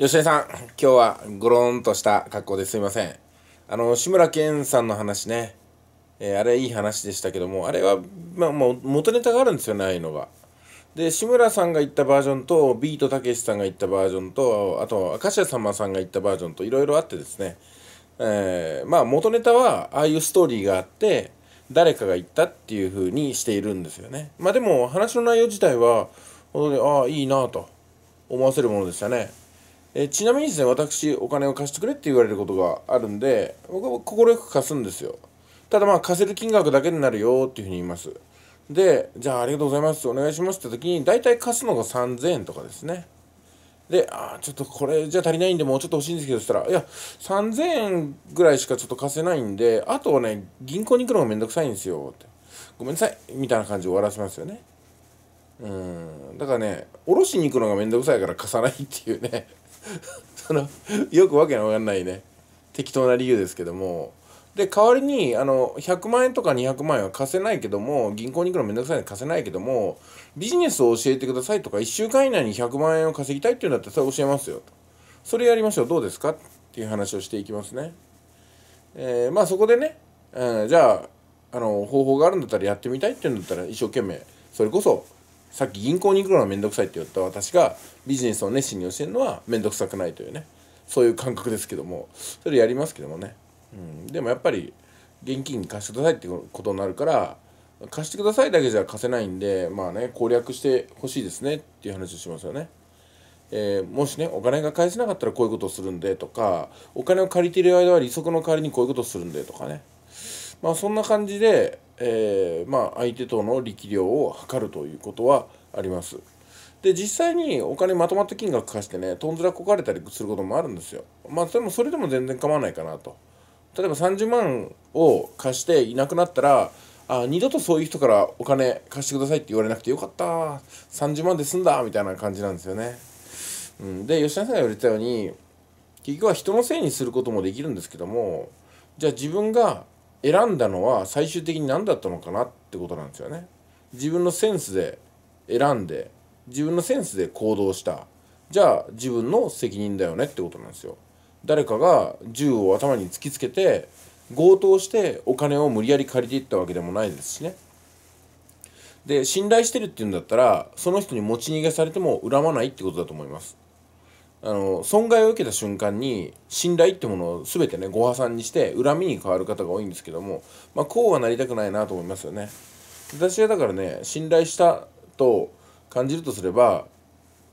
吉江さん、今日はゴロンとした格好ですいません。あの、志村けんさんの話ね、えー、あれいい話でしたけども、あれは、まあ、もう元ネタがあるんですよね、ああいうのが。で、志村さんが言ったバージョンと、ビートたけしさんが言ったバージョンと、あと、明石家さんさんが言ったバージョンといろいろあってですね、えー、まあ元ネタは、ああいうストーリーがあって、誰かが言ったっていうふうにしているんですよね。まあでも、話の内容自体は、本当に、ああ、いいなと思わせるものでしたね。えちなみにですね私お金を貸してくれって言われることがあるんで僕は快く貸すんですよただまあ貸せる金額だけになるよっていうふうに言いますでじゃあありがとうございますお願いしますって時に大体貸すのが3000円とかですねで、ああ、ちょっとこれじゃ足りないんで、もうちょっと欲しいんですけど、したら、いや、3000円ぐらいしかちょっと貸せないんで、あとはね、銀行に行くのがめんどくさいんですよ、って。ごめんなさい、みたいな感じで終わらせますよね。うん。だからね、おろしに行くのがめんどくさいから貸さないっていうねそのよくわけのわかんないね適当な理由ですけどもで代わりにあの100万円とか200万円は貸せないけども銀行に行くのめんどくさいんで貸せないけどもビジネスを教えてくださいとか1週間以内に100万円を稼ぎたいっていうんだったらそれ教えますよそれやりましょうどうですかっていう話をしていきますね。えー、まあそこでね、えー、じゃああの方法があるんだったらやってみたいっていうんだったら一生懸命それこそさっき銀行に行くのは面倒くさいって言った私がビジネスを熱心に教えるのは面倒くさくないというねそういう感覚ですけどもそれやりますけどもね、うん、でもやっぱり現金貸してくださいってことになるから貸してくださいだけじゃ貸せないんでまあね攻略してほしいですねっていう話をしますよね。えー、もしねお金が返せなかったらこういうことをするんでとかお金を借りている間は利息の代わりにこういうことをするんでとかねまあ、そんな感じで、えー、まあ、相手との力量を測るということはあります。で実際にお金まとまった金額貸してねとんずらこかれたりすることもあるんですよ。まあそれもそれでも全然構わないかなと。例えば30万を貸していなくなったらあ二度とそういう人からお金貸してくださいって言われなくてよかった30万で済んだみたいな感じなんですよね。うん、で吉田さんが言われたように結局は人のせいにすることもできるんですけどもじゃあ自分が選んだのは最終的に何だったのかなってことなんですよね。自分のセンスで選んで自分のセンスで行動したじゃあ自分の責任だよねってことなんですよ。誰かが銃を頭に突きつけて強盗してお金を無理やり借りていったわけでもないですしね。で信頼してるっていうんだったらその人に持ち逃げされても恨まないってことだと思います。あの損害を受けた瞬間に信頼ってものを全てねご破産にして恨みに変わる方が多いんですけども、まあ、こうはなりたくないなと思いますよね私はだからね信頼したと感じるとすれば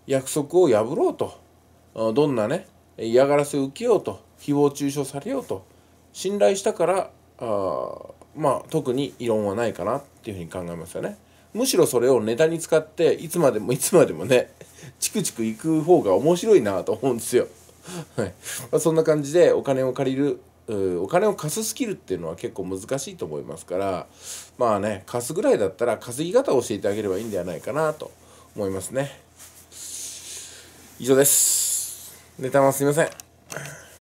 約束を破ろうとどんなね嫌がらせを受けようと誹謗中傷されようと信頼したからあまあ特に異論はないかなっていうふうに考えますよねむしろそれをネタに使っていつまでもいつまでもねチクチク行く方が面白いなと思うんですよ。はいまあ、そんな感じでお金を借りるお金を貸すスキルっていうのは結構難しいと思いますからまあね貸すぐらいだったら稼ぎ方を教えてあげればいいんではないかなと思いますね以上ですネタはすいません